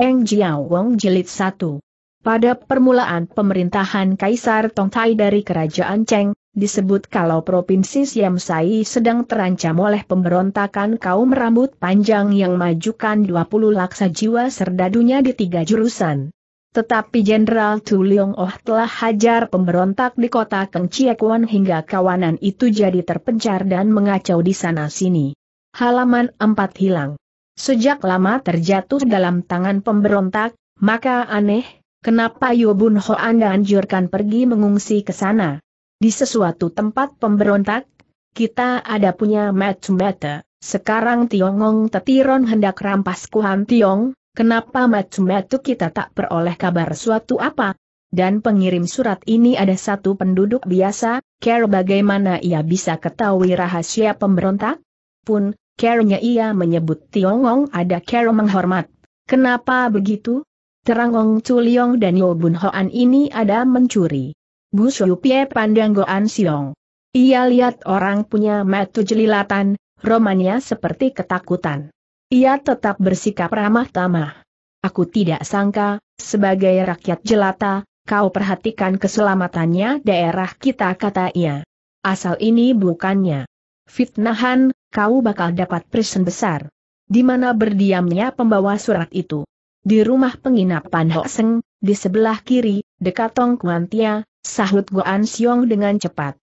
Eng Jiao Wong Jilid 1. Pada permulaan pemerintahan Kaisar Tongtai dari Kerajaan Cheng, disebut kalau Provinsi Siam Sai sedang terancam oleh pemberontakan kaum rambut panjang yang majukan 20 laksa jiwa serdadunya di tiga jurusan. Tetapi Jenderal Tu Leong Oh telah hajar pemberontak di kota Keng Chiekuan hingga kawanan itu jadi terpencar dan mengacau di sana-sini. Halaman 4 hilang sejak lama terjatuh dalam tangan pemberontak, maka aneh, kenapa Yobun Ho Anda anjurkan pergi mengungsi ke sana? Di sesuatu tempat pemberontak, kita ada punya Matsumbata, sekarang Tiongong Tetiron hendak rampas Kuhan Tiong, kenapa Matsumbata kita tak peroleh kabar suatu apa? Dan pengirim surat ini ada satu penduduk biasa, care bagaimana ia bisa ketahui rahasia pemberontak? Pun, Kerenya ia menyebut Tiongong ada Cara menghormat. Kenapa begitu? Terangong Culiong dan Yo Bun Hoan ini ada mencuri. Bu Shuyu Pie pandang Goan Siong. Ia lihat orang punya metu jelilatan, romannya seperti ketakutan. Ia tetap bersikap ramah tamah. Aku tidak sangka, sebagai rakyat jelata, kau perhatikan keselamatannya daerah kita kata ia. Asal ini bukannya fitnahan, kau bakal dapat presen besar. Di mana berdiamnya pembawa surat itu? Di rumah penginapan Ho Seng, di sebelah kiri, dekat Tong Kuan Tia, sahut Goan Siong dengan cepat.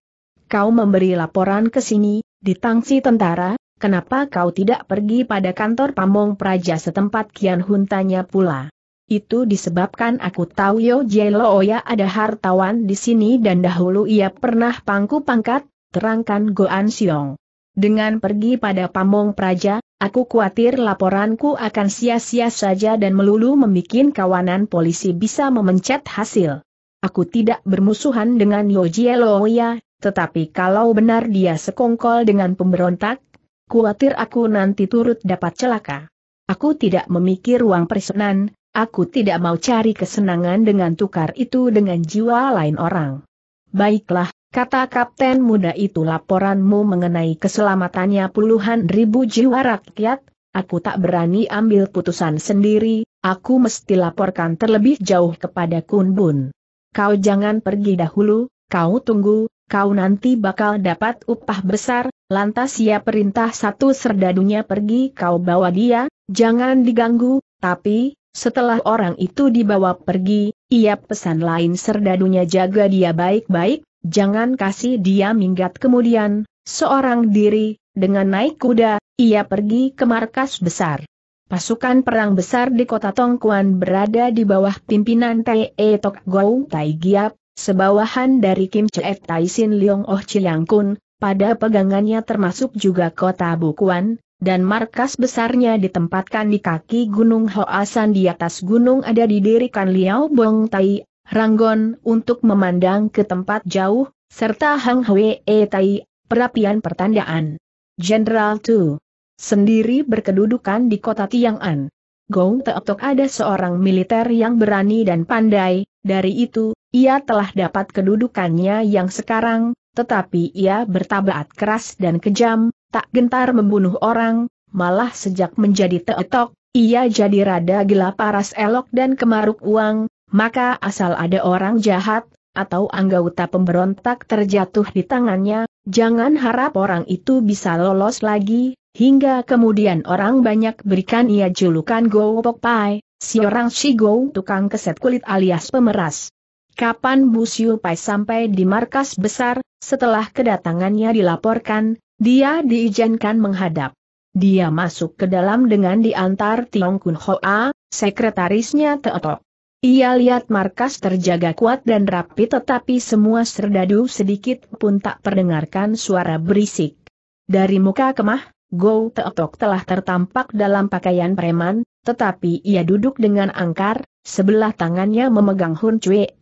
Kau memberi laporan ke sini, di tangsi tentara, kenapa kau tidak pergi pada kantor pamong praja setempat Kian Hun tanya pula. Itu disebabkan aku tahu Yo Oya oh ada hartawan di sini dan dahulu ia pernah pangku pangkat, terangkan Goan Siong. Dengan pergi pada Pamong Praja, aku khawatir laporanku akan sia-sia saja dan melulu membuat kawanan polisi bisa memencet hasil. Aku tidak bermusuhan dengan Yojie Loya, tetapi kalau benar dia sekongkol dengan pemberontak, khawatir aku nanti turut dapat celaka. Aku tidak memikir ruang persenan, aku tidak mau cari kesenangan dengan tukar itu dengan jiwa lain orang. Baiklah, Kata kapten muda itu laporanmu mengenai keselamatannya puluhan ribu jiwa rakyat, aku tak berani ambil putusan sendiri, aku mesti laporkan terlebih jauh kepada Kun Bun. Kau jangan pergi dahulu, kau tunggu, kau nanti bakal dapat upah besar, lantas ia perintah satu serdadunya pergi kau bawa dia, jangan diganggu, tapi, setelah orang itu dibawa pergi, ia pesan lain serdadunya jaga dia baik-baik, jangan kasih dia minggat kemudian, seorang diri, dengan naik kuda, ia pergi ke markas besar. Pasukan perang besar di kota Tongkuan berada di bawah pimpinan Tae Tok Gou Tai Giap, sebawahan dari Kim Chef Tai Sin Leong Oh Chiang Kun, pada pegangannya termasuk juga kota Bukuan, dan markas besarnya ditempatkan di kaki Gunung Hoasan di atas gunung ada didirikan Liao Bong Tai, Ranggon untuk memandang ke tempat jauh, serta Hang Hwee Tai, perapian pertandaan. Jenderal Tu sendiri berkedudukan di kota Tiang'an. Gong Teotok ada seorang militer yang berani dan pandai, dari itu, ia telah dapat kedudukannya yang sekarang, tetapi ia bertabat keras dan kejam, tak gentar membunuh orang, malah sejak menjadi Teotok, ia jadi rada gila paras elok dan kemaruk uang, maka asal ada orang jahat, atau anggota pemberontak terjatuh di tangannya, jangan harap orang itu bisa lolos lagi, hingga kemudian orang banyak berikan ia julukan Go Pok Pai, si orang si Go tukang keset kulit alias pemeras. Kapan Bu Siu Pai sampai di markas besar, setelah kedatangannya dilaporkan, dia diizinkan menghadap. Dia masuk ke dalam dengan diantar Tiong Kun Hoa, sekretarisnya Teotok. Ia lihat markas terjaga kuat dan rapi tetapi semua serdadu sedikit pun tak perdengarkan suara berisik. Dari muka kemah, Go Teotok telah tertampak dalam pakaian preman, tetapi ia duduk dengan angkar, sebelah tangannya memegang Hun Cue,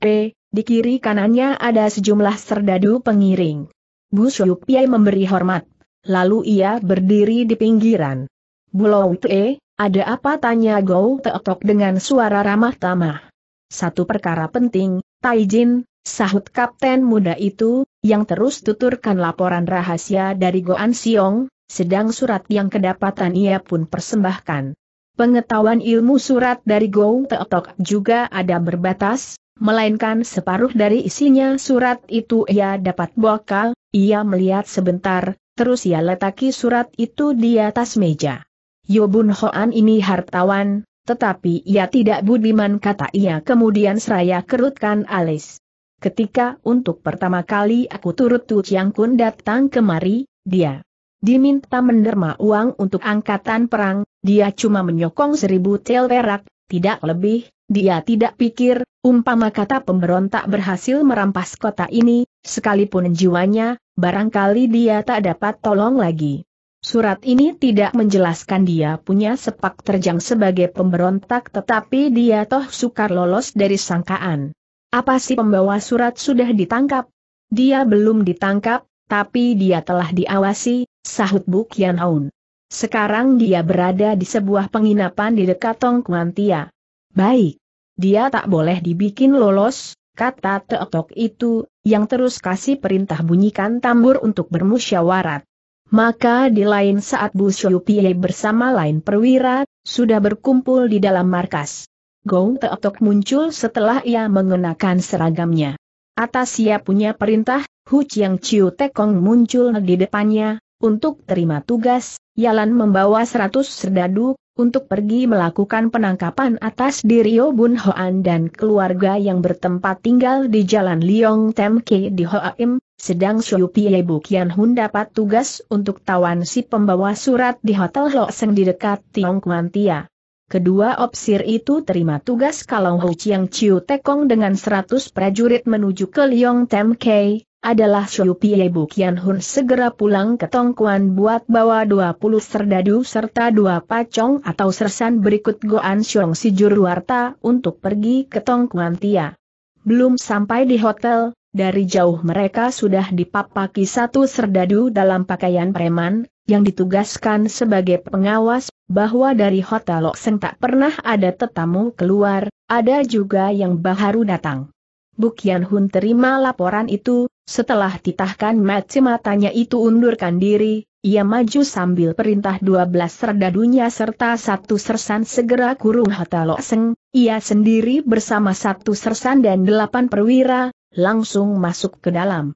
di kiri kanannya ada sejumlah serdadu pengiring. Bu Piai memberi hormat, lalu ia berdiri di pinggiran. Bulau Tue, ada apa tanya Go Teotok dengan suara ramah tamah. Satu perkara penting, Taijin, sahut kapten muda itu, yang terus tuturkan laporan rahasia dari Goan Siong, sedang surat yang kedapatan ia pun persembahkan. Pengetahuan ilmu surat dari Go Teotok juga ada berbatas, melainkan separuh dari isinya surat itu ia dapat bokal, ia melihat sebentar, terus ia letaki surat itu di atas meja. Yobun Hoan ini hartawan, tetapi ia tidak budiman kata ia kemudian seraya kerutkan alis. Ketika untuk pertama kali aku turut Tu Chiang Kun datang kemari, dia diminta menderma uang untuk angkatan perang, dia cuma menyokong seribu tel perak, tidak lebih, dia tidak pikir, umpama kata pemberontak berhasil merampas kota ini, sekalipun jiwanya, barangkali dia tak dapat tolong lagi. Surat ini tidak menjelaskan dia punya sepak terjang sebagai pemberontak tetapi dia toh sukar lolos dari sangkaan. Apa sih pembawa surat sudah ditangkap? Dia belum ditangkap, tapi dia telah diawasi, sahut Bu Kian Aun. Sekarang dia berada di sebuah penginapan di dekat Tong Kuantia. Baik. Dia tak boleh dibikin lolos, kata Teotok itu, yang terus kasih perintah bunyikan tambur untuk bermusyawarat. Maka di lain saat Bu Syupie bersama lain perwira, sudah berkumpul di dalam markas. Gong Teotok muncul setelah ia mengenakan seragamnya. Atas ia punya perintah, Hu Chiang Chiu Tekong muncul di depannya, untuk terima tugas, Yalan membawa seratus serdadu, untuk pergi melakukan penangkapan atas Dirio Bun Hoan dan keluarga yang bertempat tinggal di Jalan Liong Temke di Hoa Im. Sedang Xiu Pie Kian Hun dapat tugas untuk tawan si pembawa surat di Hotel Ho Seng di dekat Tiong Kuan Tia. Kedua opsir itu terima tugas kalau Hu Chiang Chiu Tekong dengan 100 prajurit menuju ke Liong Tem Kei, adalah Xiu Pie Kian Hun segera pulang ke Tongkuan buat bawa 20 serdadu serta dua pacong atau sersan berikut Goan Xiong si juru warta untuk pergi ke Kuan Tia. Belum sampai di hotel, dari jauh mereka sudah dipapaki satu serdadu dalam pakaian preman, yang ditugaskan sebagai pengawas, bahwa dari Hotel Lokseng tak pernah ada tetamu keluar, ada juga yang baharu datang. Bukian Hun terima laporan itu, setelah titahkan mati matanya itu undurkan diri, ia maju sambil perintah 12 serdadunya serta satu sersan segera kurung Hotel Lokseng, ia sendiri bersama satu sersan dan delapan perwira, langsung masuk ke dalam.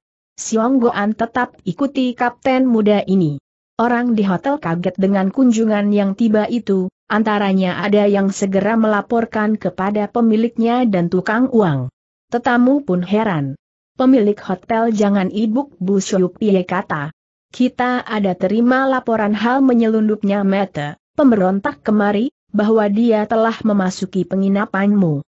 Goan tetap ikuti kapten muda ini. Orang di hotel kaget dengan kunjungan yang tiba itu, antaranya ada yang segera melaporkan kepada pemiliknya dan tukang uang. Tetamu pun heran. Pemilik hotel jangan ibuk Bu Syupie kata. Kita ada terima laporan hal menyelundupnya Mete, pemberontak kemari, bahwa dia telah memasuki penginapanmu.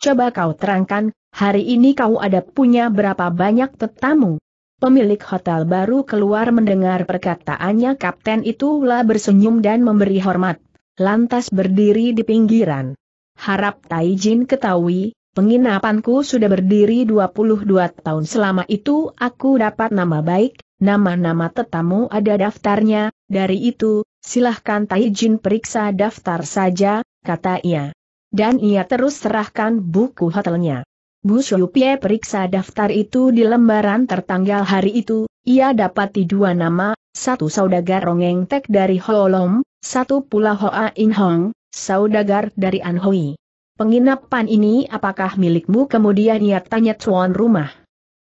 Coba kau terangkan hari ini kau ada punya berapa banyak tetamu? Pemilik hotel baru keluar mendengar perkataannya kapten itulah bersenyum dan memberi hormat, lantas berdiri di pinggiran. Harap Taijin ketahui, penginapanku sudah berdiri 22 tahun selama itu aku dapat nama baik, nama-nama tetamu ada daftarnya, dari itu, silahkan Taijin periksa daftar saja, kata ia. Dan ia terus serahkan buku hotelnya. Bu Shuyupie periksa daftar itu di lembaran tertanggal hari itu, ia dapati dua nama, satu saudagar Rongeng Tek dari Holom, satu pula Hoa In Hong, saudagar dari Anhui. Penginapan ini apakah milikmu kemudian ia tanya tuan rumah.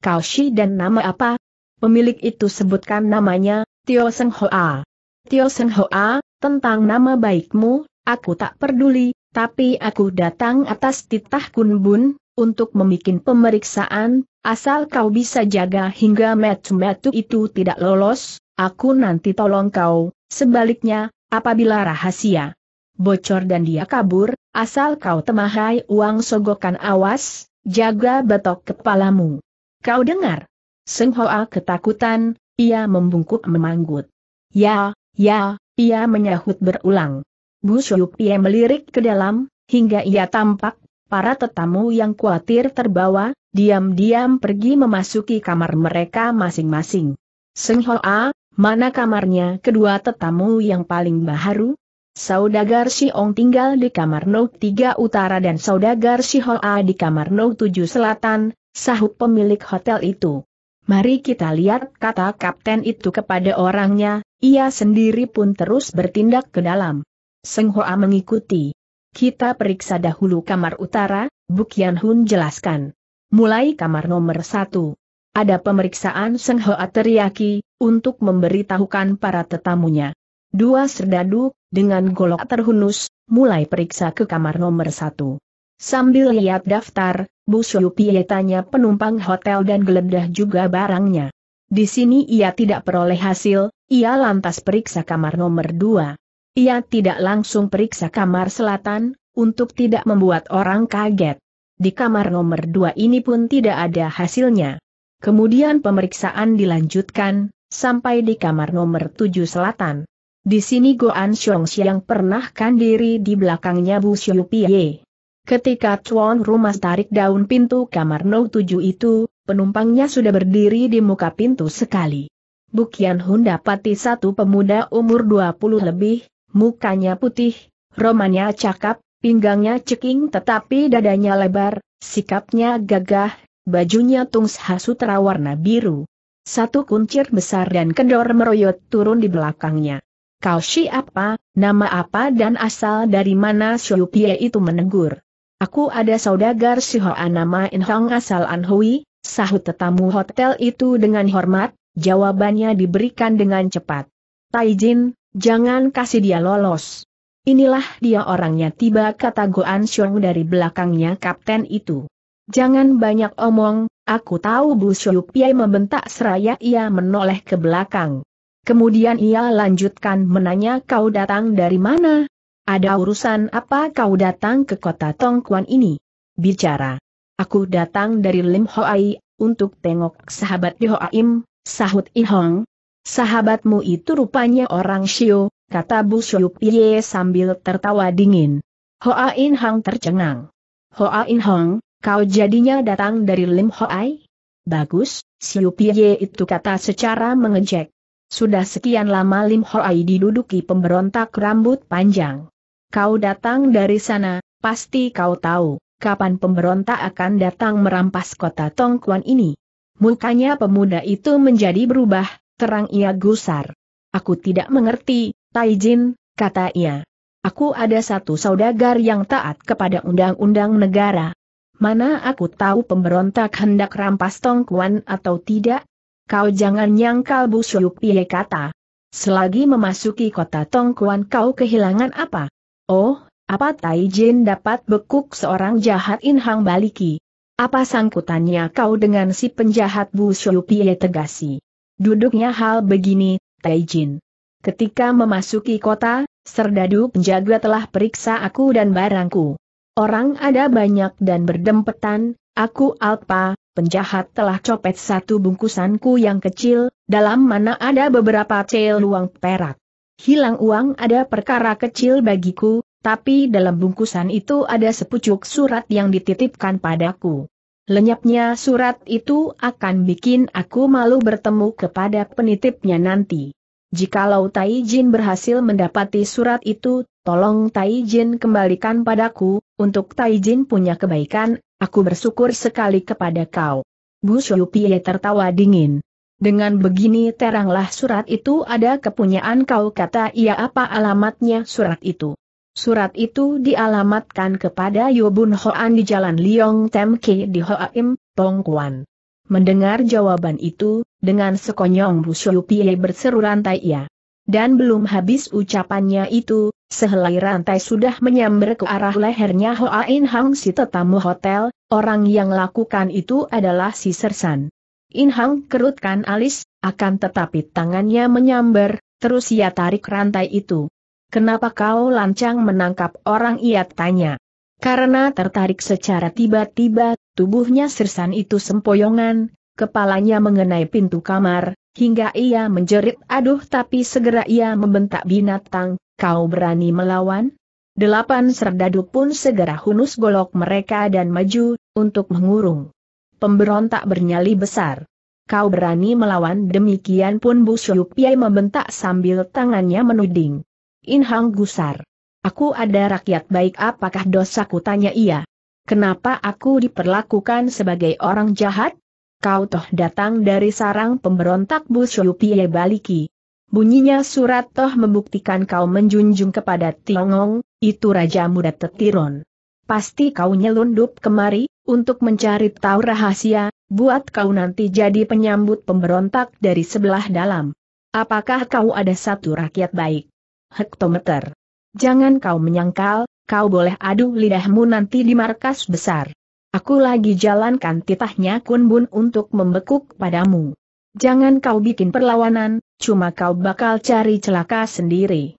Kau Shi dan nama apa? Pemilik itu sebutkan namanya, Tio Seng Hoa. Tio Seng Hoa, tentang nama baikmu, aku tak peduli, tapi aku datang atas titah Kun Bun, untuk memikin pemeriksaan, asal kau bisa jaga hingga metu-metu itu tidak lolos, aku nanti tolong kau, sebaliknya, apabila rahasia bocor dan dia kabur, asal kau temahai uang sogokan awas, jaga betok kepalamu. Kau dengar? Seng Hoa ketakutan, ia membungkuk memanggut. Ya, ya, ia menyahut berulang. Bu pie melirik ke dalam, hingga ia tampak para tetamu yang khawatir terbawa, diam-diam pergi memasuki kamar mereka masing-masing. Seng Hoa, mana kamarnya kedua tetamu yang paling baharu? Saudagar Siong tinggal di kamar No 3 utara dan Saudagar Sihoa di kamar No 7 selatan, sahut pemilik hotel itu. Mari kita lihat kata kapten itu kepada orangnya, ia sendiri pun terus bertindak ke dalam. Seng Hoa mengikuti. Kita periksa dahulu kamar utara, Bukian Hun jelaskan. Mulai kamar nomor satu. Ada pemeriksaan Seng Hoa Teriyaki, untuk memberitahukan para tetamunya. Dua serdadu, dengan golok terhunus, mulai periksa ke kamar nomor satu. Sambil lihat daftar, Bu Pie tanya penumpang hotel dan geledah juga barangnya. Di sini ia tidak peroleh hasil, ia lantas periksa kamar nomor dua. Ia tidak langsung periksa kamar selatan, untuk tidak membuat orang kaget. Di kamar nomor dua ini pun tidak ada hasilnya. Kemudian pemeriksaan dilanjutkan, sampai di kamar nomor tujuh selatan. Di sini Goan Xiong Xiang pernah kan diri di belakangnya Bu Xiu Pie. Ketika Chuan rumah tarik daun pintu kamar nomor tujuh itu, penumpangnya sudah berdiri di muka pintu sekali. Bukian Hun dapati satu pemuda umur 20 lebih, mukanya putih, romannya cakap, pinggangnya ceking tetapi dadanya lebar, sikapnya gagah, bajunya tungs hasutra warna biru. Satu kuncir besar dan kendor meroyot turun di belakangnya. Kau siapa, nama apa dan asal dari mana Syupie Pia itu menegur. Aku ada saudagar Sihoa nama Inhong asal Anhui, sahut tetamu hotel itu dengan hormat, jawabannya diberikan dengan cepat. Taijin, Jangan kasih dia lolos. Inilah dia orangnya tiba kata Goan Xiong dari belakangnya kapten itu. Jangan banyak omong, aku tahu Bu Xiu Piai membentak seraya ia menoleh ke belakang. Kemudian ia lanjutkan menanya kau datang dari mana? Ada urusan apa kau datang ke kota Tongkuan ini? Bicara. Aku datang dari Lim Hoai, untuk tengok sahabat Di Hoaim, sahut Ihong, Sahabatmu itu rupanya orang Xiu, kata Bu Xiu Ye sambil tertawa dingin. Hoa In Hang tercengang. Hoa In Hang, kau jadinya datang dari Lim Hoai? Bagus, Xiu Ye itu kata secara mengejek. Sudah sekian lama Lim Hoai diduduki pemberontak rambut panjang. Kau datang dari sana, pasti kau tahu, kapan pemberontak akan datang merampas kota Tongkuan ini. Mukanya pemuda itu menjadi berubah, terang ia gusar. Aku tidak mengerti, Taijin, kata ia. Aku ada satu saudagar yang taat kepada undang-undang negara. Mana aku tahu pemberontak hendak rampas tongkuan atau tidak? Kau jangan nyangkal Bu Syupie kata. Selagi memasuki kota tongkuan kau kehilangan apa? Oh, apa Taijin dapat bekuk seorang jahat Inhang Baliki? Apa sangkutannya kau dengan si penjahat Bu Syupie tegasi? Duduknya hal begini, Taijin. Ketika memasuki kota, serdadu penjaga telah periksa aku dan barangku. Orang ada banyak dan berdempetan, aku alpa, penjahat telah copet satu bungkusanku yang kecil, dalam mana ada beberapa cel luang perak. Hilang uang ada perkara kecil bagiku, tapi dalam bungkusan itu ada sepucuk surat yang dititipkan padaku. Lenyapnya surat itu akan bikin aku malu bertemu kepada penitipnya nanti. Jikalau Tai Jin berhasil mendapati surat itu, tolong Tai Jin kembalikan padaku, untuk Tai Jin punya kebaikan, aku bersyukur sekali kepada kau. Bu Shuyupie tertawa dingin. Dengan begini teranglah surat itu ada kepunyaan kau kata ia apa alamatnya surat itu. Surat itu dialamatkan kepada Yobun Hoan di Jalan Liong Temke di Hoa Hoaim, Tongkuan. Mendengar jawaban itu, dengan sekonyong Bushu Pie berseru rantai ia. Dan belum habis ucapannya itu, sehelai rantai sudah menyambar ke arah lehernya Hoa In Hang si tetamu hotel, orang yang lakukan itu adalah si Sersan. In Hang kerutkan alis, akan tetapi tangannya menyambar, terus ia tarik rantai itu. Kenapa kau lancang menangkap orang ia tanya. Karena tertarik secara tiba-tiba, tubuhnya sersan itu sempoyongan, kepalanya mengenai pintu kamar, hingga ia menjerit aduh tapi segera ia membentak binatang, kau berani melawan? Delapan serdadu pun segera hunus golok mereka dan maju, untuk mengurung. Pemberontak bernyali besar. Kau berani melawan demikian pun Bu Syupiai membentak sambil tangannya menuding. Inhang gusar. Aku ada rakyat baik apakah dosaku tanya ia. Kenapa aku diperlakukan sebagai orang jahat? Kau toh datang dari sarang pemberontak Bu Syupie Baliki. Bunyinya surat toh membuktikan kau menjunjung kepada Tiongong, itu Raja Muda Tetiron. Pasti kau nyelundup kemari, untuk mencari tahu rahasia, buat kau nanti jadi penyambut pemberontak dari sebelah dalam. Apakah kau ada satu rakyat baik? hektometer. Jangan kau menyangkal, kau boleh adu lidahmu nanti di markas besar. Aku lagi jalankan titahnya Kunbun untuk membekuk padamu. Jangan kau bikin perlawanan, cuma kau bakal cari celaka sendiri.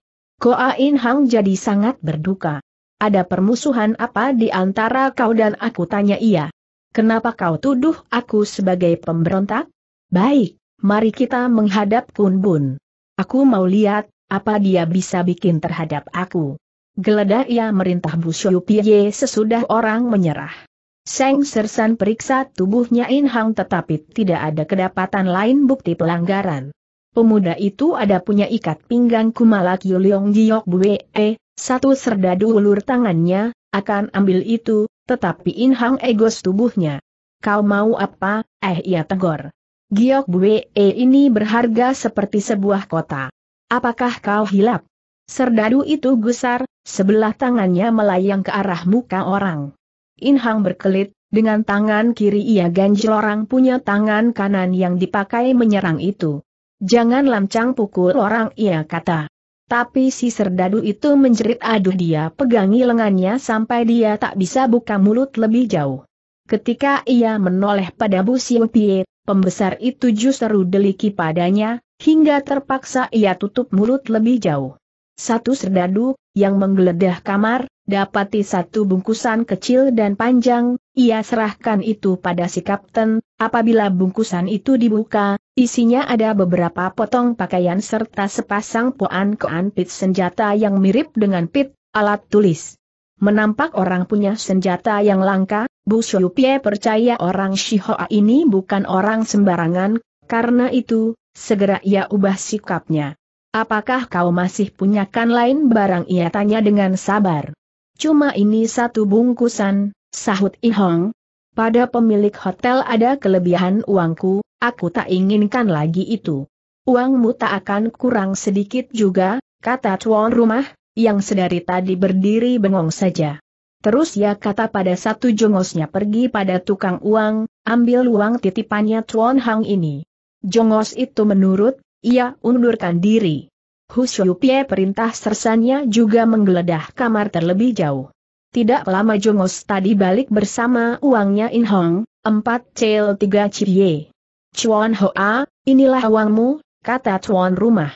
In Hang jadi sangat berduka. Ada permusuhan apa di antara kau dan aku tanya ia. Kenapa kau tuduh aku sebagai pemberontak? Baik, mari kita menghadap Kunbun. Aku mau lihat, apa dia bisa bikin terhadap aku? Geledah ia merintah Bu Syupiye sesudah orang menyerah. Seng Sersan periksa tubuhnya In Hang tetapi tidak ada kedapatan lain bukti pelanggaran. Pemuda itu ada punya ikat pinggang Kumala Leong Giok Bue, eh, satu serdadu ulur tangannya, akan ambil itu, tetapi In Hang egos tubuhnya. Kau mau apa? Eh ia tegor. Giok Bue eh, ini berharga seperti sebuah kota. Apakah kau hilap? Serdadu itu gusar, sebelah tangannya melayang ke arah muka orang. Inhang berkelit, dengan tangan kiri ia ganjil orang punya tangan kanan yang dipakai menyerang itu. Jangan lancang pukul orang ia kata. Tapi si serdadu itu menjerit aduh dia pegangi lengannya sampai dia tak bisa buka mulut lebih jauh. Ketika ia menoleh pada Bu Siu Pie, pembesar itu justru deliki padanya, hingga terpaksa ia tutup mulut lebih jauh. Satu serdadu, yang menggeledah kamar, dapati satu bungkusan kecil dan panjang, ia serahkan itu pada si kapten, apabila bungkusan itu dibuka, isinya ada beberapa potong pakaian serta sepasang poan koan pit senjata yang mirip dengan pit, alat tulis. Menampak orang punya senjata yang langka, Bu Shoupie percaya orang Shihoa ini bukan orang sembarangan, karena itu, Segera ia ubah sikapnya. Apakah kau masih punyakan lain barang ia tanya dengan sabar. Cuma ini satu bungkusan, sahut Ihong. Pada pemilik hotel ada kelebihan uangku, aku tak inginkan lagi itu. Uangmu tak akan kurang sedikit juga, kata tuan rumah, yang sedari tadi berdiri bengong saja. Terus ya kata pada satu jongosnya pergi pada tukang uang, ambil uang titipannya Tuan Hang ini. Jongos itu menurut, ia undurkan diri. Husyupie perintah sersannya juga menggeledah kamar terlebih jauh. Tidak lama Jongos tadi balik bersama uangnya In Hong, 4 cel 3 cipye. Chuan Hoa, inilah uangmu, kata Chuan rumah.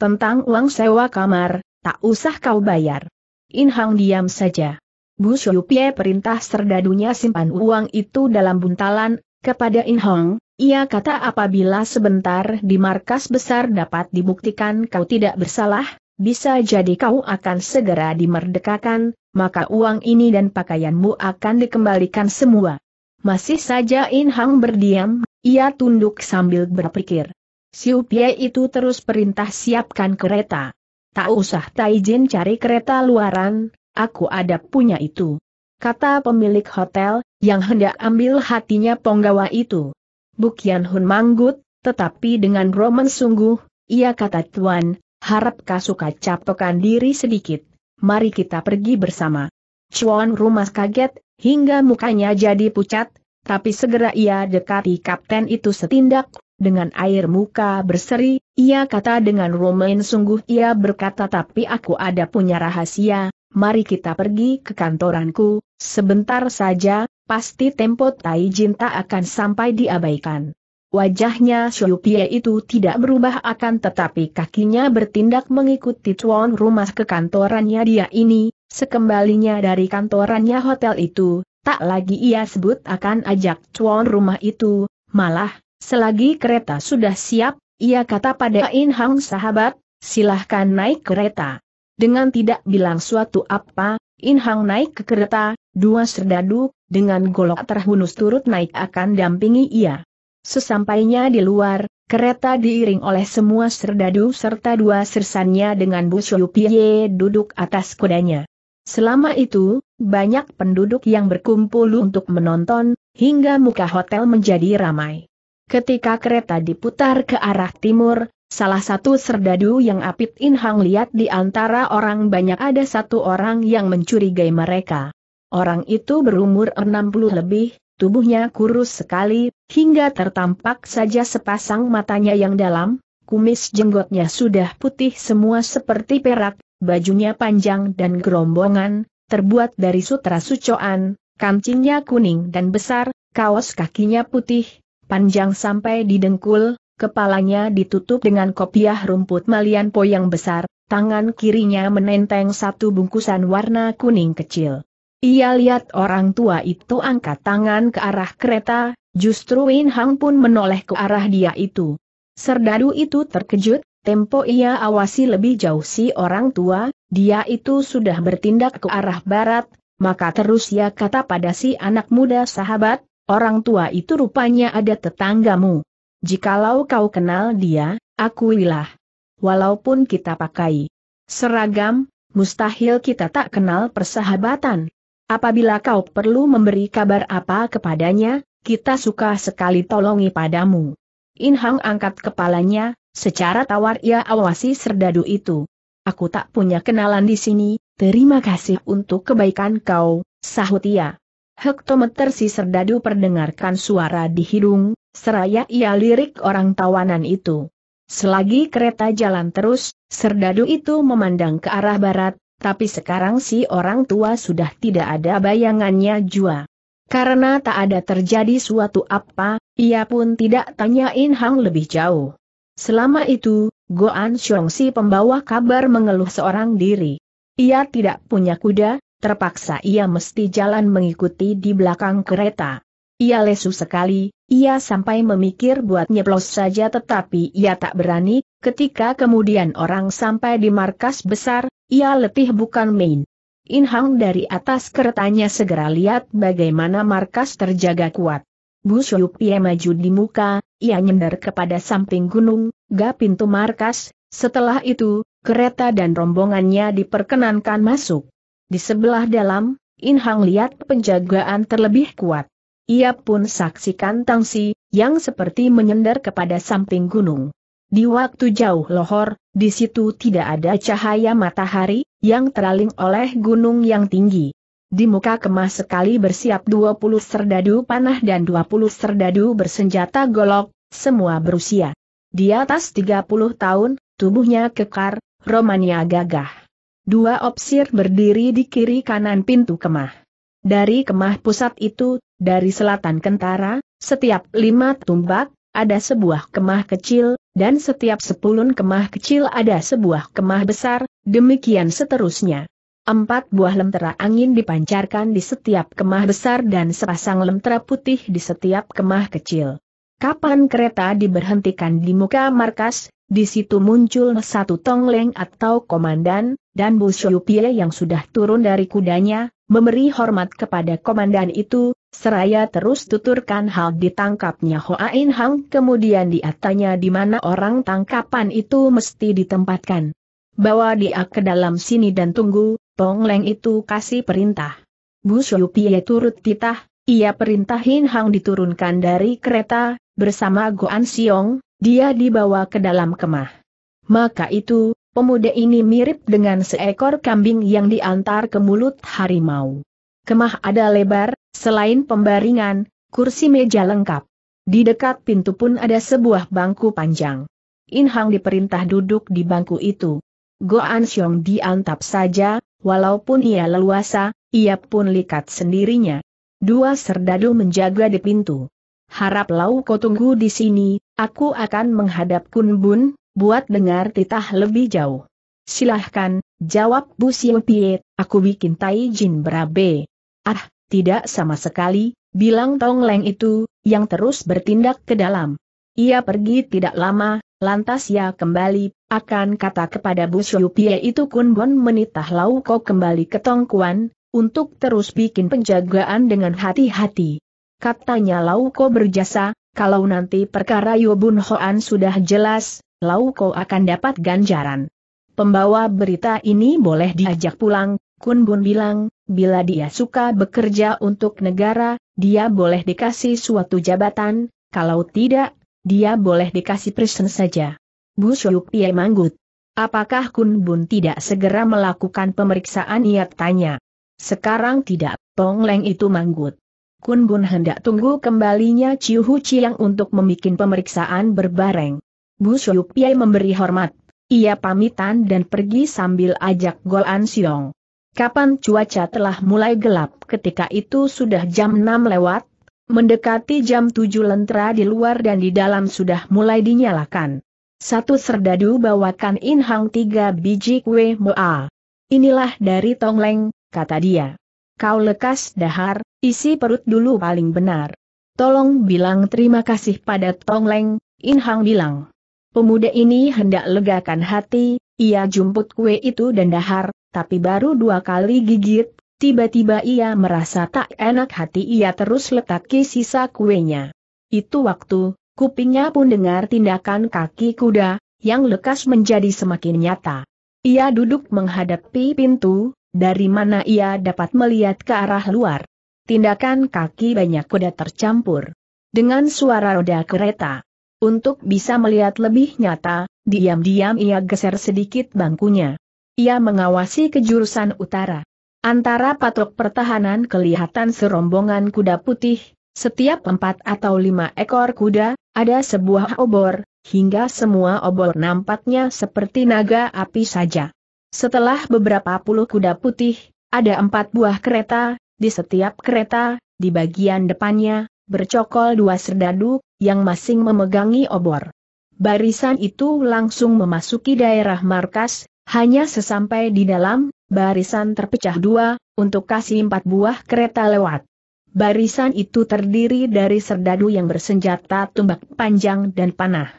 Tentang uang sewa kamar, tak usah kau bayar. In Hong diam saja. Bu Xiupie perintah serdadunya simpan uang itu dalam buntalan, kepada In Hong, ia kata apabila sebentar di markas besar dapat dibuktikan kau tidak bersalah, bisa jadi kau akan segera dimerdekakan, maka uang ini dan pakaianmu akan dikembalikan semua. Masih saja In Hong berdiam, ia tunduk sambil berpikir. Siu Pie itu terus perintah siapkan kereta. Tak usah Taijin cari kereta luaran, aku ada punya itu. Kata pemilik hotel, yang hendak ambil hatinya ponggawa itu. Bukian Hun manggut, tetapi dengan roman sungguh, ia kata Tuan, harap kasuka capekan diri sedikit, mari kita pergi bersama. Chuan rumah kaget, hingga mukanya jadi pucat, tapi segera ia dekati kapten itu setindak, dengan air muka berseri, ia kata dengan Roman sungguh ia berkata tapi aku ada punya rahasia, mari kita pergi ke kantoranku, Sebentar saja, pasti tempo Tai Jin tak akan sampai diabaikan. Wajahnya Xiu Pie itu tidak berubah akan tetapi kakinya bertindak mengikuti tuan rumah ke kantorannya dia ini, sekembalinya dari kantorannya hotel itu, tak lagi ia sebut akan ajak tuan rumah itu, malah, selagi kereta sudah siap, ia kata pada In Hang sahabat, silahkan naik kereta. Dengan tidak bilang suatu apa, In Hang naik ke kereta, Dua serdadu, dengan golok terhunus turut naik akan dampingi ia. Sesampainya di luar, kereta diiring oleh semua serdadu serta dua sersannya dengan Busyu Piye duduk atas kudanya. Selama itu, banyak penduduk yang berkumpul untuk menonton, hingga muka hotel menjadi ramai. Ketika kereta diputar ke arah timur, salah satu serdadu yang Apit Inhang lihat di antara orang banyak ada satu orang yang mencurigai mereka. Orang itu berumur 60 lebih, tubuhnya kurus sekali, hingga tertampak saja sepasang matanya yang dalam, kumis jenggotnya sudah putih semua seperti perak, bajunya panjang dan gerombongan, terbuat dari sutra sucoan, kancingnya kuning dan besar, kaos kakinya putih, panjang sampai di dengkul, kepalanya ditutup dengan kopiah rumput malian poyang besar, tangan kirinya menenteng satu bungkusan warna kuning kecil. Ia lihat orang tua itu angkat tangan ke arah kereta, justru Win Hang pun menoleh ke arah dia itu. Serdadu itu terkejut, tempo ia awasi lebih jauh si orang tua, dia itu sudah bertindak ke arah barat, maka terus ia kata pada si anak muda sahabat, orang tua itu rupanya ada tetanggamu. Jikalau kau kenal dia, akuilah. Walaupun kita pakai seragam, mustahil kita tak kenal persahabatan. Apabila kau perlu memberi kabar apa kepadanya, kita suka sekali tolongi padamu. Inhang angkat kepalanya, secara tawar ia awasi serdadu itu. Aku tak punya kenalan di sini, terima kasih untuk kebaikan kau, sahut ia. Hektometer si serdadu perdengarkan suara di hidung, seraya ia lirik orang tawanan itu. Selagi kereta jalan terus, serdadu itu memandang ke arah barat, tapi sekarang si orang tua sudah tidak ada bayangannya jua. Karena tak ada terjadi suatu apa, ia pun tidak tanyain Hang lebih jauh. Selama itu, Goan si pembawa kabar mengeluh seorang diri. Ia tidak punya kuda, terpaksa ia mesti jalan mengikuti di belakang kereta. Ia lesu sekali, ia sampai memikir buat nyeplos saja tetapi ia tak berani, Ketika kemudian orang sampai di markas besar, ia letih bukan main. Inhang dari atas keretanya segera lihat bagaimana markas terjaga kuat. Bu Syupie maju di muka, ia nyender kepada samping gunung, ga pintu markas, setelah itu, kereta dan rombongannya diperkenankan masuk. Di sebelah dalam, Inhang lihat penjagaan terlebih kuat. Ia pun saksikan Tangsi, yang seperti menyender kepada samping gunung. Di waktu jauh lohor, di situ tidak ada cahaya matahari, yang teraling oleh gunung yang tinggi. Di muka kemah sekali bersiap 20 serdadu panah dan 20 serdadu bersenjata golok, semua berusia. Di atas 30 tahun, tubuhnya kekar, romannya gagah. Dua opsir berdiri di kiri kanan pintu kemah. Dari kemah pusat itu, dari selatan kentara, setiap lima tumbak, ada sebuah kemah kecil, dan setiap sepuluh kemah kecil ada sebuah kemah besar, demikian seterusnya. Empat buah lentera angin dipancarkan di setiap kemah besar dan sepasang lentera putih di setiap kemah kecil. Kapan kereta diberhentikan di muka markas, di situ muncul satu tongleng atau komandan, dan Bu Shuyupie yang sudah turun dari kudanya, memberi hormat kepada komandan itu, Seraya terus tuturkan hal ditangkapnya Hoa In Hang kemudian diatanya di mana orang tangkapan itu mesti ditempatkan. Bawa dia ke dalam sini dan tunggu, Tong Leng itu kasih perintah. Bu Shou Pie turut titah, ia perintahin Hang diturunkan dari kereta, bersama Goan Siong, dia dibawa ke dalam kemah. Maka itu, pemuda ini mirip dengan seekor kambing yang diantar ke mulut harimau. Kemah ada lebar, selain pembaringan, kursi meja lengkap. Di dekat pintu pun ada sebuah bangku panjang. In Hang diperintah duduk di bangku itu. Goan Xiong diantap saja, walaupun ia leluasa, ia pun likat sendirinya. Dua serdadu menjaga di pintu. Harap Lau kau tunggu di sini, aku akan menghadap Kun Bun, buat dengar titah lebih jauh. Silahkan, jawab Bu Xiu aku bikin tai jin berabe. Ah, tidak sama sekali, bilang Tong Leng itu, yang terus bertindak ke dalam. Ia pergi tidak lama, lantas ia kembali, akan kata kepada Bu Xiu itu Kun Bon menitah Lau Ko kembali ke tong kuan untuk terus bikin penjagaan dengan hati-hati. Katanya Lau Ko berjasa, kalau nanti perkara Yobun Hoan sudah jelas, Lau Ko akan dapat ganjaran. Pembawa berita ini boleh diajak pulang, Kun Bun bilang, bila dia suka bekerja untuk negara, dia boleh dikasih suatu jabatan, kalau tidak, dia boleh dikasih prison saja. Bu Shoyuk Pie manggut. Apakah Kun Bun tidak segera melakukan pemeriksaan ia tanya. Sekarang tidak, Tong Leng itu manggut. Kun Bun hendak tunggu kembalinya Ciu Hu Chiang untuk membuat pemeriksaan berbareng. Bu Shoyuk Pie memberi hormat. Ia pamitan dan pergi sambil ajak Gol Siong. Kapan cuaca telah mulai gelap ketika itu sudah jam 6 lewat, mendekati jam 7 lentera di luar dan di dalam sudah mulai dinyalakan. Satu serdadu bawakan inhang tiga biji kue moa. Inilah dari Tongleng, kata dia. Kau lekas dahar, isi perut dulu paling benar. Tolong bilang terima kasih pada Tongleng, Inhang bilang. Pemuda ini hendak legakan hati, ia jumput kue itu dan dahar, tapi baru dua kali gigit, tiba-tiba ia merasa tak enak hati ia terus ke sisa kuenya. Itu waktu, kupingnya pun dengar tindakan kaki kuda, yang lekas menjadi semakin nyata. Ia duduk menghadapi pintu, dari mana ia dapat melihat ke arah luar. Tindakan kaki banyak kuda tercampur dengan suara roda kereta. Untuk bisa melihat lebih nyata, diam-diam ia geser sedikit bangkunya. Ia mengawasi kejurusan utara. Antara patok pertahanan kelihatan serombongan kuda putih, setiap empat atau lima ekor kuda, ada sebuah obor, hingga semua obor nampaknya seperti naga api saja. Setelah beberapa puluh kuda putih, ada empat buah kereta, di setiap kereta, di bagian depannya, bercokol dua serdadu, yang masing memegangi obor. Barisan itu langsung memasuki daerah markas, hanya sesampai di dalam, barisan terpecah dua, untuk kasih empat buah kereta lewat. Barisan itu terdiri dari serdadu yang bersenjata tumbak panjang dan panah.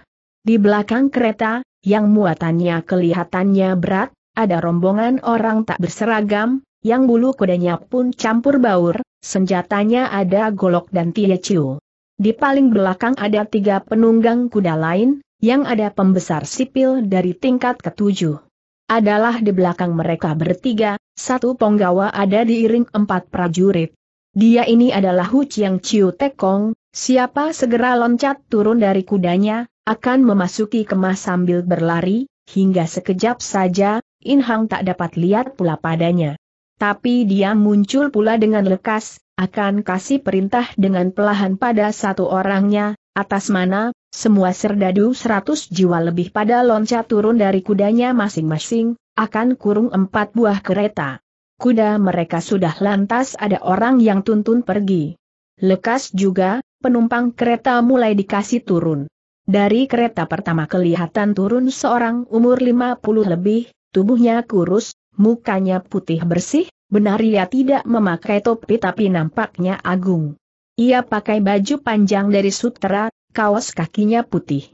Di belakang kereta, yang muatannya kelihatannya berat, ada rombongan orang tak berseragam, yang bulu kudanya pun campur baur, senjatanya ada golok dan tiaciu. Di paling belakang ada tiga penunggang kuda lain, yang ada pembesar sipil dari tingkat ketujuh. Adalah di belakang mereka bertiga, satu ponggawa ada diiring empat prajurit. Dia ini adalah Hu Chiang Chiu Tekong, siapa segera loncat turun dari kudanya, akan memasuki kemas sambil berlari, hingga sekejap saja, Inhang tak dapat lihat pula padanya. Tapi dia muncul pula dengan lekas, akan kasih perintah dengan pelahan pada satu orangnya, atas mana, semua serdadu seratus jiwa lebih pada loncat turun dari kudanya masing-masing, akan kurung empat buah kereta. Kuda mereka sudah lantas ada orang yang tuntun pergi. Lekas juga, penumpang kereta mulai dikasih turun. Dari kereta pertama kelihatan turun seorang umur 50 lebih, tubuhnya kurus, Mukanya putih bersih, benar ia tidak memakai topi tapi nampaknya agung. Ia pakai baju panjang dari sutra, kaos kakinya putih.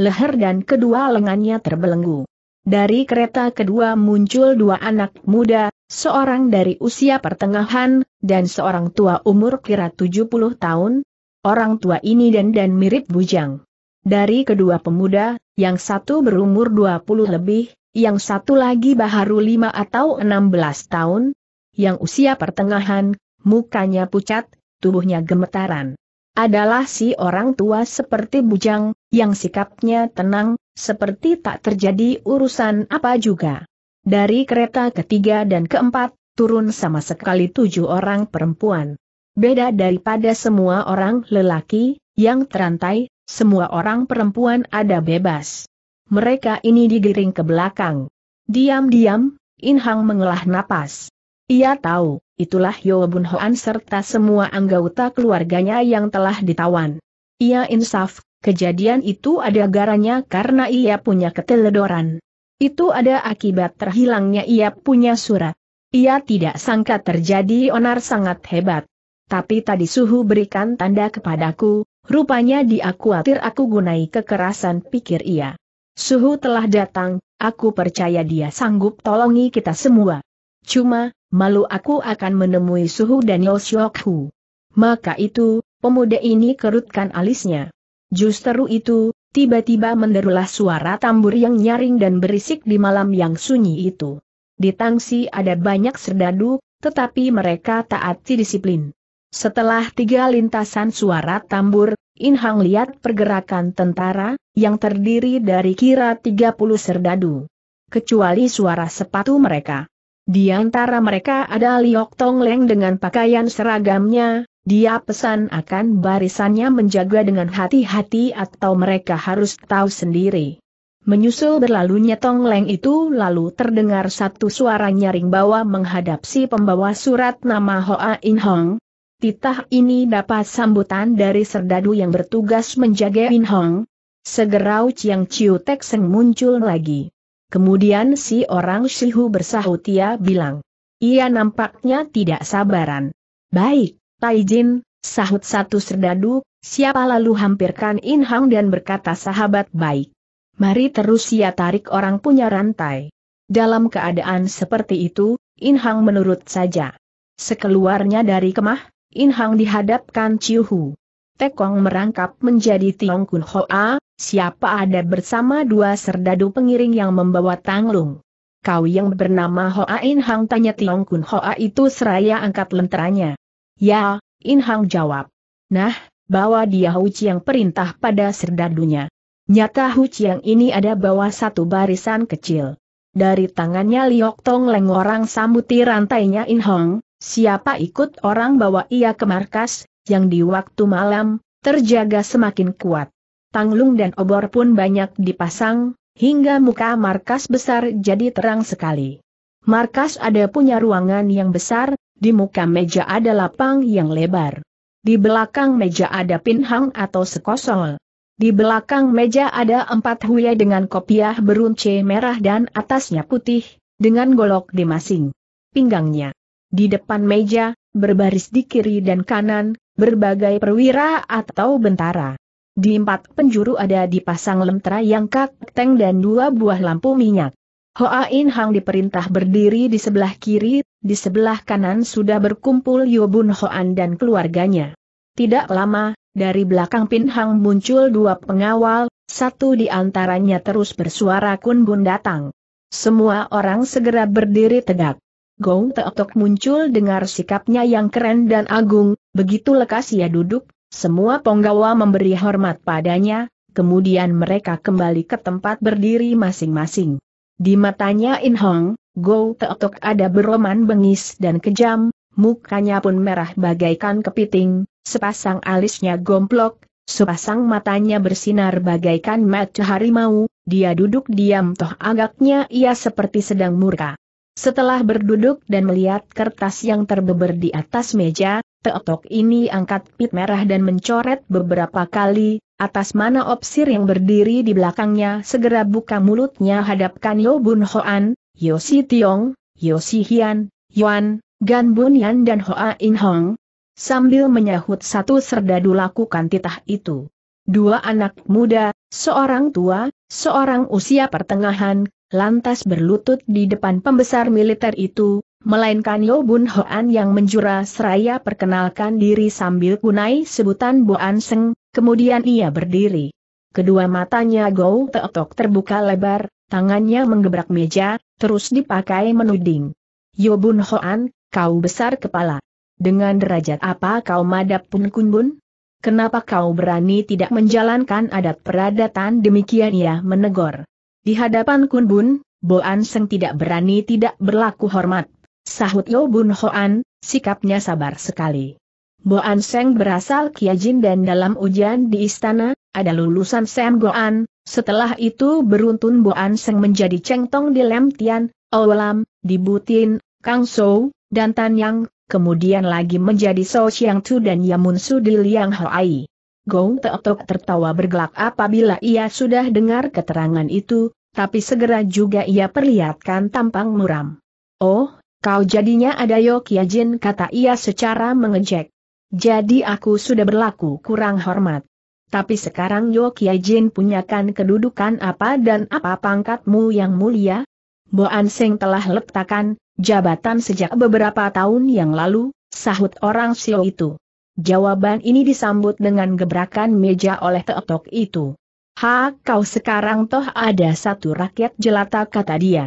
Leher dan kedua lengannya terbelenggu. Dari kereta kedua muncul dua anak muda, seorang dari usia pertengahan, dan seorang tua umur kira 70 tahun. Orang tua ini dan-dan mirip bujang. Dari kedua pemuda, yang satu berumur 20 lebih, yang satu lagi baharu lima atau enam belas tahun, yang usia pertengahan, mukanya pucat, tubuhnya gemetaran. Adalah si orang tua seperti bujang, yang sikapnya tenang, seperti tak terjadi urusan apa juga. Dari kereta ketiga dan keempat, turun sama sekali tujuh orang perempuan. Beda daripada semua orang lelaki, yang terantai, semua orang perempuan ada bebas mereka ini digiring ke belakang. Diam-diam, In Hang mengelah napas. Ia tahu, itulah Yo Bun Hoan serta semua anggota keluarganya yang telah ditawan. Ia insaf, kejadian itu ada garanya karena ia punya keteledoran. Itu ada akibat terhilangnya ia punya surat. Ia tidak sangka terjadi onar sangat hebat. Tapi tadi suhu berikan tanda kepadaku, rupanya dia khawatir aku gunai kekerasan pikir ia. Suhu telah datang, aku percaya dia sanggup tolongi kita semua. Cuma, malu aku akan menemui Suhu dan Yoshokhu. Maka itu, pemuda ini kerutkan alisnya. Justru itu, tiba-tiba menderulah suara tambur yang nyaring dan berisik di malam yang sunyi itu. Di Tangsi ada banyak serdadu, tetapi mereka taat disiplin. Setelah tiga lintasan suara tambur, In Hang lihat pergerakan tentara, yang terdiri dari kira 30 serdadu. Kecuali suara sepatu mereka. Di antara mereka ada Liok Tong Leng dengan pakaian seragamnya, dia pesan akan barisannya menjaga dengan hati-hati atau mereka harus tahu sendiri. Menyusul berlalunya Tong Leng itu lalu terdengar satu suara nyaring bawa menghadap si pembawa surat nama Hoa In Hong, Titah ini dapat sambutan dari serdadu yang bertugas menjaga Win Hong. Segera Chiang Chiu Tek Seng muncul lagi. Kemudian si orang Shihu bersahut ia bilang. Ia nampaknya tidak sabaran. Baik, Taijin, sahut satu serdadu, siapa lalu hampirkan In Hong dan berkata sahabat baik. Mari terus ia tarik orang punya rantai. Dalam keadaan seperti itu, In Hang menurut saja. Sekeluarnya dari kemah, In Hang dihadapkan Chiu Hu. Tekong merangkap menjadi Tiong Kun Hoa, siapa ada bersama dua serdadu pengiring yang membawa Tanglung. Kau yang bernama Hoa In Hang tanya Tiong Kun Hoa itu seraya angkat lenteranya. Ya, In Hang jawab. Nah, bawa dia Hu Chiang perintah pada serdadunya. Nyata Hu Chiang ini ada bawa satu barisan kecil. Dari tangannya Liok Tong Leng orang sambuti rantainya In Hang, siapa ikut orang bawa ia ke markas, yang di waktu malam, terjaga semakin kuat. Tanglung dan obor pun banyak dipasang, hingga muka markas besar jadi terang sekali. Markas ada punya ruangan yang besar, di muka meja ada lapang yang lebar. Di belakang meja ada pinhang atau sekosol. Di belakang meja ada empat huya dengan kopiah berunce merah dan atasnya putih, dengan golok di masing pinggangnya. Di depan meja, berbaris di kiri dan kanan, berbagai perwira atau bentara. Di empat penjuru ada dipasang lentera yang kakteng dan dua buah lampu minyak. Hoa In Hang diperintah berdiri di sebelah kiri, di sebelah kanan sudah berkumpul Yobun Hoan dan keluarganya. Tidak lama, dari belakang Pin Hang muncul dua pengawal, satu di antaranya terus bersuara Kun Bun datang. Semua orang segera berdiri tegak. Gong Teotok muncul dengar sikapnya yang keren dan agung, begitu lekas ia duduk, semua penggawa memberi hormat padanya, kemudian mereka kembali ke tempat berdiri masing-masing. Di matanya In Hong, Gong Teotok ada beroman bengis dan kejam, mukanya pun merah bagaikan kepiting, sepasang alisnya gomplok, sepasang matanya bersinar bagaikan mata harimau, dia duduk diam toh agaknya ia seperti sedang murka. Setelah berduduk dan melihat kertas yang terbeber di atas meja, Teotok ini angkat pit merah dan mencoret beberapa kali, atas mana opsir yang berdiri di belakangnya segera buka mulutnya hadapkan Yo Bun Hoan, Yo Si Tiong, Yo Si Hian, Yuan, Gan Bun Yan dan Hoa In Hong. Sambil menyahut satu serdadu lakukan titah itu. Dua anak muda, seorang tua, seorang usia pertengahan, lantas berlutut di depan pembesar militer itu, melainkan Yo Bun Hoan yang menjura seraya perkenalkan diri sambil kunai sebutan An Seng, kemudian ia berdiri. Kedua matanya Go Teotok terbuka lebar, tangannya menggebrak meja, terus dipakai menuding. Yo Bun Hoan, kau besar kepala. Dengan derajat apa kau madap pun kunbun? Kenapa kau berani tidak menjalankan adat peradatan demikian ia menegur. Di hadapan Kun Bun, Boan Seng tidak berani tidak berlaku hormat. Sahut Yo Bun Hoan, sikapnya sabar sekali. Boan Seng berasal Kiajin dan dalam ujian di istana, ada lulusan Sam Goan, setelah itu beruntun Boan Seng menjadi cengtong di Lem Tian, Olam, di Butin, Kang Sou, dan Tan Yang, kemudian lagi menjadi So Xiang Chu dan Yamun Su di Liang Hoai. Gong Teotok tertawa bergelak apabila ia sudah dengar keterangan itu, tapi segera juga ia perlihatkan tampang muram. Oh, kau jadinya ada Jin kata ia secara mengejek. Jadi aku sudah berlaku kurang hormat. Tapi sekarang Jin punyakan kedudukan apa dan apa pangkatmu yang mulia? Boan Seng telah letakkan jabatan sejak beberapa tahun yang lalu, sahut orang Sio itu. Jawaban ini disambut dengan gebrakan meja oleh teotok itu. Ha, kau sekarang toh ada satu rakyat jelata kata dia.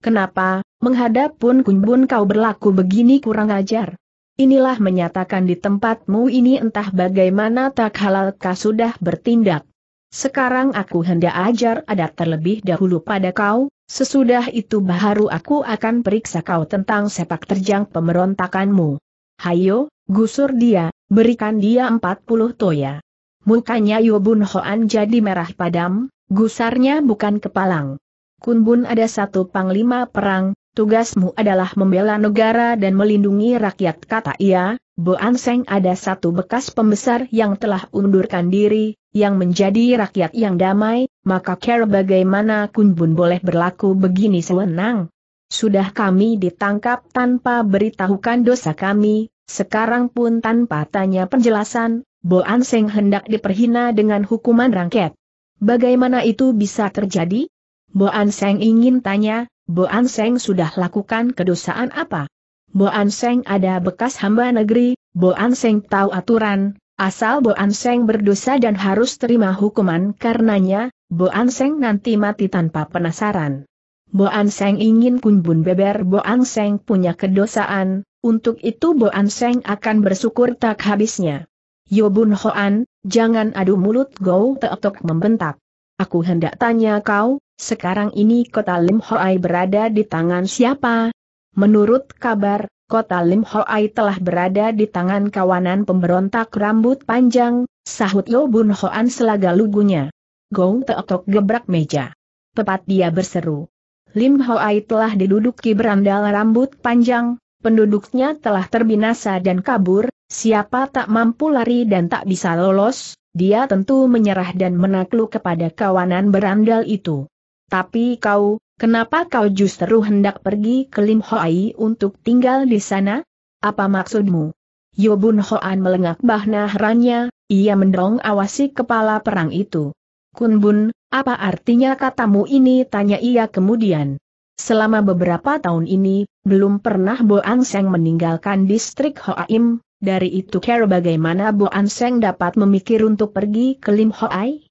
Kenapa, menghadap pun kunbun kau berlaku begini kurang ajar? Inilah menyatakan di tempatmu ini entah bagaimana tak halal kau sudah bertindak. Sekarang aku hendak ajar adat terlebih dahulu pada kau, sesudah itu baru aku akan periksa kau tentang sepak terjang pemberontakanmu. Hayo, gusur dia, berikan dia empat puluh toya. Mukanya Bun Hoan jadi merah padam, gusarnya bukan kepalang. Kun Bun ada satu panglima perang, tugasmu adalah membela negara dan melindungi rakyat kata ia, Boan Seng ada satu bekas pembesar yang telah undurkan diri, yang menjadi rakyat yang damai, maka care bagaimana Kun Bun boleh berlaku begini sewenang. Sudah kami ditangkap tanpa beritahukan dosa kami, sekarang pun tanpa tanya penjelasan, Bo Seng hendak diperhina dengan hukuman rangket. Bagaimana itu bisa terjadi? Bo Seng ingin tanya, Bo Seng sudah lakukan kedosaan apa? Bo Seng ada bekas hamba negeri, Bo Seng tahu aturan, asal Bo Seng berdosa dan harus terima hukuman karenanya, Bo Seng nanti mati tanpa penasaran. Boan Seng ingin kunbun beber Boan Seng punya kedosaan, untuk itu Boan Seng akan bersyukur tak habisnya. Yobun Hoan, jangan adu mulut Gou Teotok membentak. Aku hendak tanya kau, sekarang ini kota Lim Hoai berada di tangan siapa? Menurut kabar, kota Lim Hoai telah berada di tangan kawanan pemberontak rambut panjang, sahut Yobun Hoan selaga lugunya. Gou Teotok gebrak meja. Tepat dia berseru. Lim Hoai telah diduduki berandal rambut panjang, penduduknya telah terbinasa dan kabur, siapa tak mampu lari dan tak bisa lolos, dia tentu menyerah dan menakluk kepada kawanan berandal itu. Tapi kau, kenapa kau justru hendak pergi ke Lim Hoai untuk tinggal di sana? Apa maksudmu? Yobun Hoan melengak bahna herannya. ia mendong awasi kepala perang itu. Kun Bun, apa artinya katamu ini? Tanya ia kemudian. Selama beberapa tahun ini, belum pernah Bo Seng meninggalkan distrik Hoaim, dari itu kira bagaimana Bo Seng dapat memikir untuk pergi ke Lim Ho Hoai?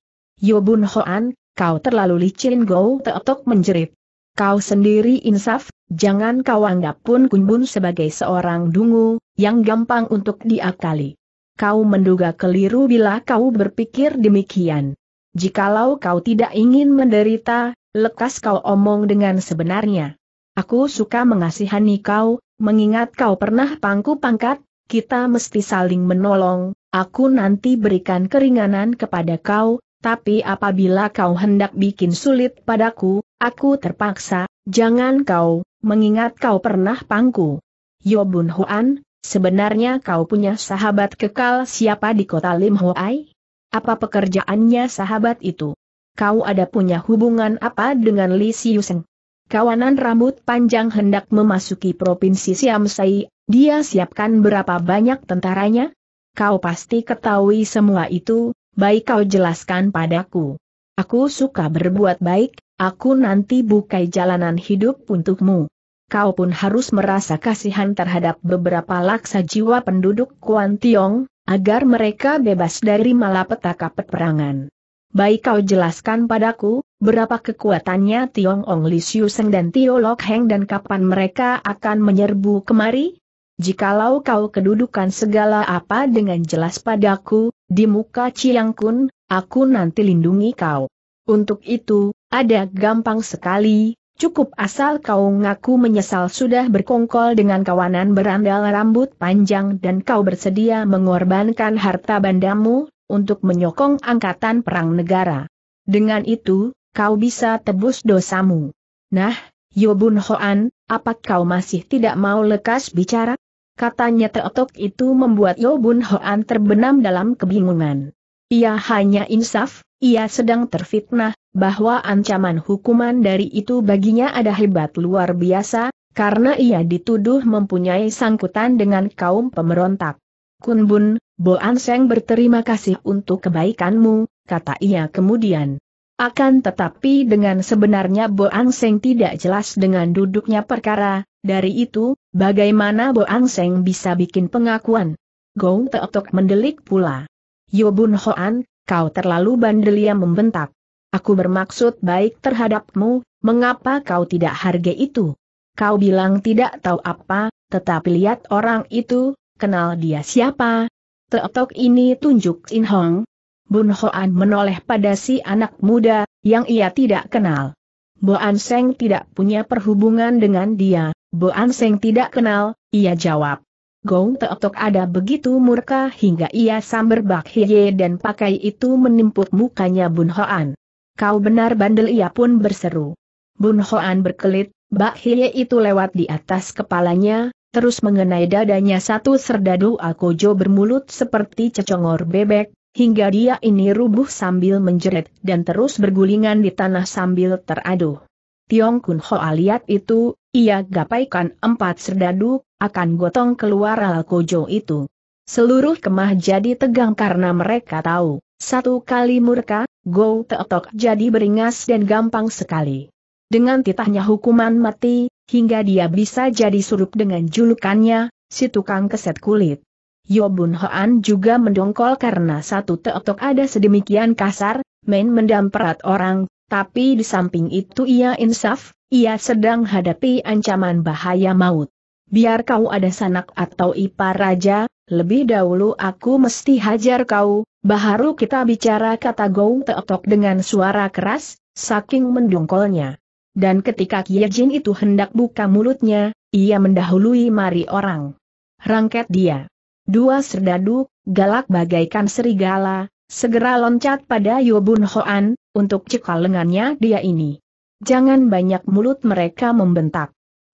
Ho Hoan, kau terlalu licin Go Teotok menjerit. Kau sendiri insaf, jangan kau anggap pun Kun Bun sebagai seorang dungu, yang gampang untuk diakali. Kau menduga keliru bila kau berpikir demikian. Jikalau kau tidak ingin menderita, lekas kau omong dengan sebenarnya. Aku suka mengasihani kau, mengingat kau pernah pangku pangkat, kita mesti saling menolong, aku nanti berikan keringanan kepada kau, tapi apabila kau hendak bikin sulit padaku, aku terpaksa, jangan kau, mengingat kau pernah pangku. Yobun Huan, sebenarnya kau punya sahabat kekal siapa di kota Lim Hoai? Apa pekerjaannya sahabat itu? Kau ada punya hubungan apa dengan Li Siuseng? Kawanan rambut panjang hendak memasuki provinsi Siamsai, dia siapkan berapa banyak tentaranya? Kau pasti ketahui semua itu, baik kau jelaskan padaku. Aku suka berbuat baik, aku nanti bukai jalanan hidup untukmu. Kau pun harus merasa kasihan terhadap beberapa laksa jiwa penduduk Kuantiong, agar mereka bebas dari malapetaka peperangan. Baik kau jelaskan padaku, berapa kekuatannya Tiong Ong Li Siu Seng dan Tio Lok Heng dan kapan mereka akan menyerbu kemari? Jikalau kau kedudukan segala apa dengan jelas padaku, di muka Chiang Kun, aku nanti lindungi kau. Untuk itu, ada gampang sekali, Cukup asal kau ngaku menyesal sudah berkongkol dengan kawanan berandal rambut panjang dan kau bersedia mengorbankan harta bandamu, untuk menyokong angkatan perang negara. Dengan itu, kau bisa tebus dosamu. Nah, Yobun Hoan, apa kau masih tidak mau lekas bicara? Katanya teotok itu membuat Yobun Hoan terbenam dalam kebingungan. Ia hanya insaf, ia sedang terfitnah, bahwa ancaman hukuman dari itu baginya ada hebat luar biasa, karena ia dituduh mempunyai sangkutan dengan kaum pemberontak. Kunbun, Bo Seng berterima kasih untuk kebaikanmu, kata ia kemudian. Akan tetapi dengan sebenarnya Bo Seng tidak jelas dengan duduknya perkara, dari itu, bagaimana Bo Seng bisa bikin pengakuan? Gong Teotok mendelik pula. Yobun Hoan, kau terlalu bandel yang membentak. Aku bermaksud baik terhadapmu, mengapa kau tidak hargai itu? Kau bilang tidak tahu apa, tetapi lihat orang itu, kenal dia siapa? Teotok ini tunjuk In Hong. Bun Hoan menoleh pada si anak muda, yang ia tidak kenal. An Seng tidak punya perhubungan dengan dia, An Seng tidak kenal, ia jawab. Gong Teotok ada begitu murka hingga ia samber bak hiye dan pakai itu menimpuk mukanya Bun Hoan. Kau benar bandel ia pun berseru. Bun Hoan berkelit, bak hiye itu lewat di atas kepalanya, terus mengenai dadanya satu serdadu akojo bermulut seperti cecongor bebek, hingga dia ini rubuh sambil menjerit dan terus bergulingan di tanah sambil teraduh. Tiong Kun Hoa lihat itu, ia gapaikan empat serdadu akan gotong keluar Alkojo itu. Seluruh kemah jadi tegang karena mereka tahu, satu kali murka, Go Teotok jadi beringas dan gampang sekali. Dengan titahnya hukuman mati, hingga dia bisa jadi surup dengan julukannya, si tukang keset kulit. Yobun Hoan juga mendongkol karena satu Teotok ada sedemikian kasar, main mendamperat orang, tapi di samping itu ia insaf, ia sedang hadapi ancaman bahaya maut biar kau ada sanak atau ipar raja, lebih dahulu aku mesti hajar kau, baharu kita bicara kata Gong Teotok dengan suara keras, saking mendongkolnya. Dan ketika Kiajin itu hendak buka mulutnya, ia mendahului mari orang. Rangket dia. Dua serdadu, galak bagaikan serigala, segera loncat pada Yobun Hoan, untuk cekal lengannya dia ini. Jangan banyak mulut mereka membentak.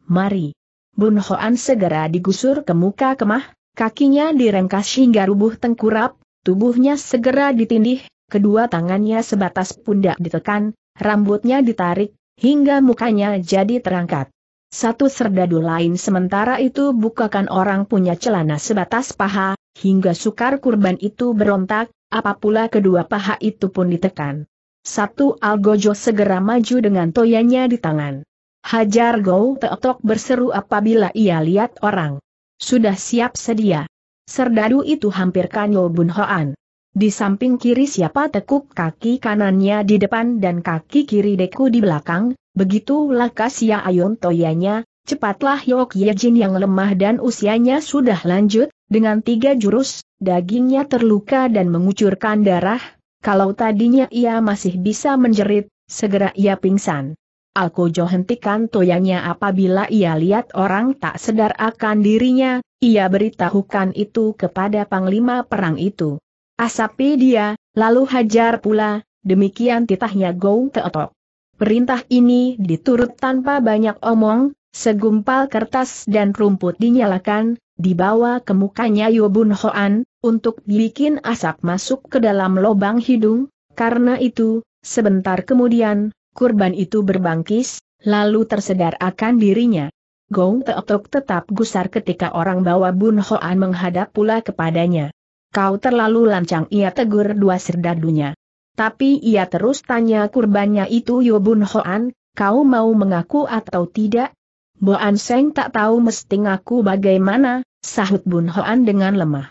Mari. Bun Hoan segera digusur ke muka kemah, kakinya direngkas hingga rubuh tengkurap, tubuhnya segera ditindih, kedua tangannya sebatas pundak ditekan, rambutnya ditarik, hingga mukanya jadi terangkat. Satu serdadu lain sementara itu bukakan orang punya celana sebatas paha, hingga sukar kurban itu berontak, apapula kedua paha itu pun ditekan. Satu algojo segera maju dengan toyanya di tangan. Hajar Gou Teotok berseru apabila ia lihat orang. Sudah siap sedia. Serdadu itu hampir Kanyo Bun Hoan. Di samping kiri siapa tekuk kaki kanannya di depan dan kaki kiri Deku di belakang, begitu lakas ya ayun Toyanya, cepatlah Yok yajin yang lemah dan usianya sudah lanjut, dengan tiga jurus, dagingnya terluka dan mengucurkan darah, kalau tadinya ia masih bisa menjerit, segera ia pingsan. Alkojo hentikan toyanya apabila ia lihat orang tak sedar akan dirinya, ia beritahukan itu kepada panglima perang itu. Asapi dia, lalu hajar pula, demikian titahnya Gong Teotok. Perintah ini diturut tanpa banyak omong, segumpal kertas dan rumput dinyalakan, dibawa ke mukanya Yobun Hoan, untuk bikin asap masuk ke dalam lubang hidung, karena itu, sebentar kemudian, kurban itu berbangkis, lalu tersedar akan dirinya. Gong Teotok tetap gusar ketika orang bawa Bun Hoan menghadap pula kepadanya. Kau terlalu lancang ia tegur dua serdadunya. Tapi ia terus tanya kurbannya itu Yo Bun Hoan, kau mau mengaku atau tidak? Boan Seng tak tahu mesti ngaku bagaimana, sahut Bun Hoan dengan lemah.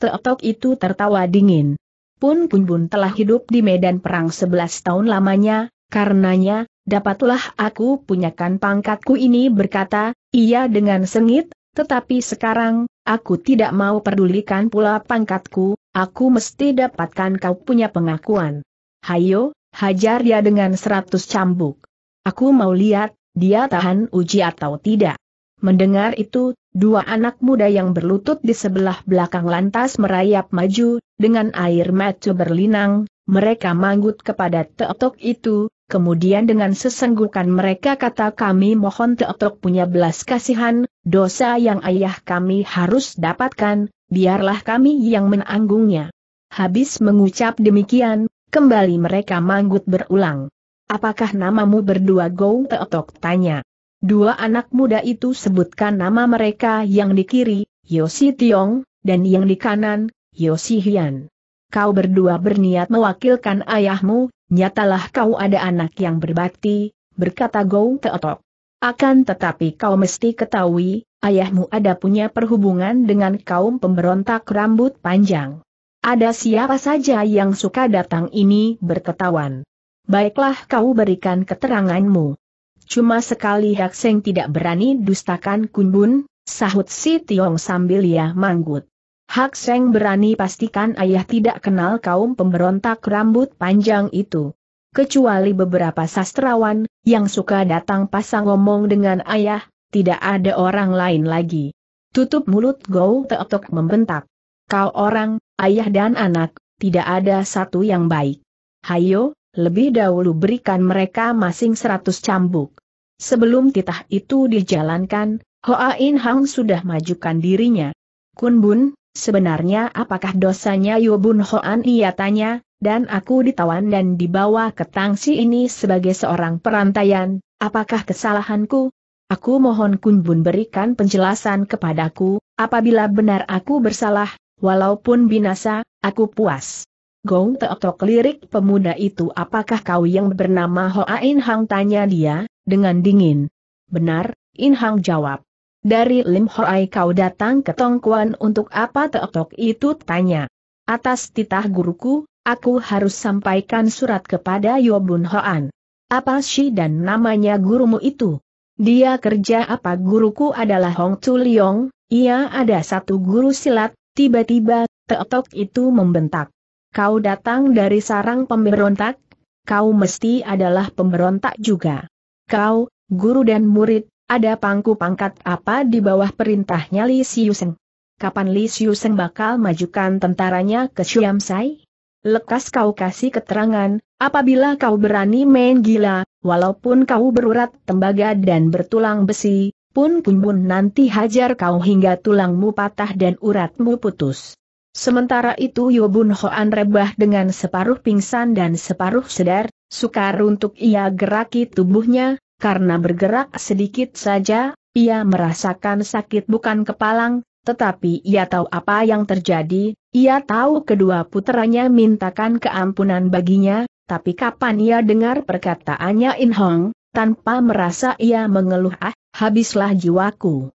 Teotok itu tertawa dingin. Pun Pun Bun telah hidup di medan perang 11 tahun lamanya, Karenanya, dapatlah aku punyakan pangkatku ini berkata, ia dengan sengit, tetapi sekarang, aku tidak mau pedulikan pula pangkatku, aku mesti dapatkan kau punya pengakuan. Hayo, hajar dia dengan seratus cambuk. Aku mau lihat, dia tahan uji atau tidak. Mendengar itu, dua anak muda yang berlutut di sebelah belakang lantas merayap maju, dengan air mata berlinang, mereka manggut kepada teotok itu, Kemudian dengan sesenggukan mereka kata kami mohon teotok punya belas kasihan, dosa yang ayah kami harus dapatkan, biarlah kami yang menanggungnya. Habis mengucap demikian, kembali mereka manggut berulang. Apakah namamu berdua Gong Teotok tanya. Dua anak muda itu sebutkan nama mereka yang di kiri, Yosi Tiong, dan yang di kanan, Yosi Hian kau berdua berniat mewakilkan ayahmu, nyatalah kau ada anak yang berbakti, berkata Gou Teotok. Akan tetapi kau mesti ketahui, ayahmu ada punya perhubungan dengan kaum pemberontak rambut panjang. Ada siapa saja yang suka datang ini berketawan. Baiklah kau berikan keteranganmu. Cuma sekali Hak Seng tidak berani dustakan Kunbun, sahut si Tiong sambil ia manggut. Hak Seng berani pastikan ayah tidak kenal kaum pemberontak rambut panjang itu. Kecuali beberapa sastrawan, yang suka datang pasang ngomong dengan ayah, tidak ada orang lain lagi. Tutup mulut Gou Teotok membentak. Kau orang, ayah dan anak, tidak ada satu yang baik. Hayo, lebih dahulu berikan mereka masing seratus cambuk. Sebelum titah itu dijalankan, Hoa In Hang sudah majukan dirinya. Kun Bun, Sebenarnya apakah dosanya Bun Hoan ia tanya, dan aku ditawan dan dibawa ke Tangsi ini sebagai seorang perantaian, apakah kesalahanku? Aku mohon Kun Bun berikan penjelasan kepadaku, apabila benar aku bersalah, walaupun binasa, aku puas. Gong Teotok lirik pemuda itu apakah kau yang bernama Hoa In Hang tanya dia, dengan dingin. Benar, In Hang jawab. Dari Lim Hoai kau datang ke Tongkuan untuk apa Teotok itu tanya. Atas titah guruku, aku harus sampaikan surat kepada Yobun Hoan. Apa sih dan namanya gurumu itu? Dia kerja apa guruku adalah Hong Chu Liong, ia ada satu guru silat, tiba-tiba, Teotok itu membentak. Kau datang dari sarang pemberontak, kau mesti adalah pemberontak juga. Kau, guru dan murid, ada pangku pangkat apa di bawah perintahnya Li Siuseng? Kapan Li Siuseng bakal majukan tentaranya ke Syamsai? Lekas kau kasih keterangan, apabila kau berani main gila, walaupun kau berurat tembaga dan bertulang besi, pun kumbun nanti hajar kau hingga tulangmu patah dan uratmu putus. Sementara itu Yobun Hoan rebah dengan separuh pingsan dan separuh sedar, sukar untuk ia geraki tubuhnya, karena bergerak sedikit saja, ia merasakan sakit bukan kepalang, tetapi ia tahu apa yang terjadi, ia tahu kedua putranya mintakan keampunan baginya, tapi kapan ia dengar perkataannya In Hong, tanpa merasa ia mengeluh ah, habislah jiwaku.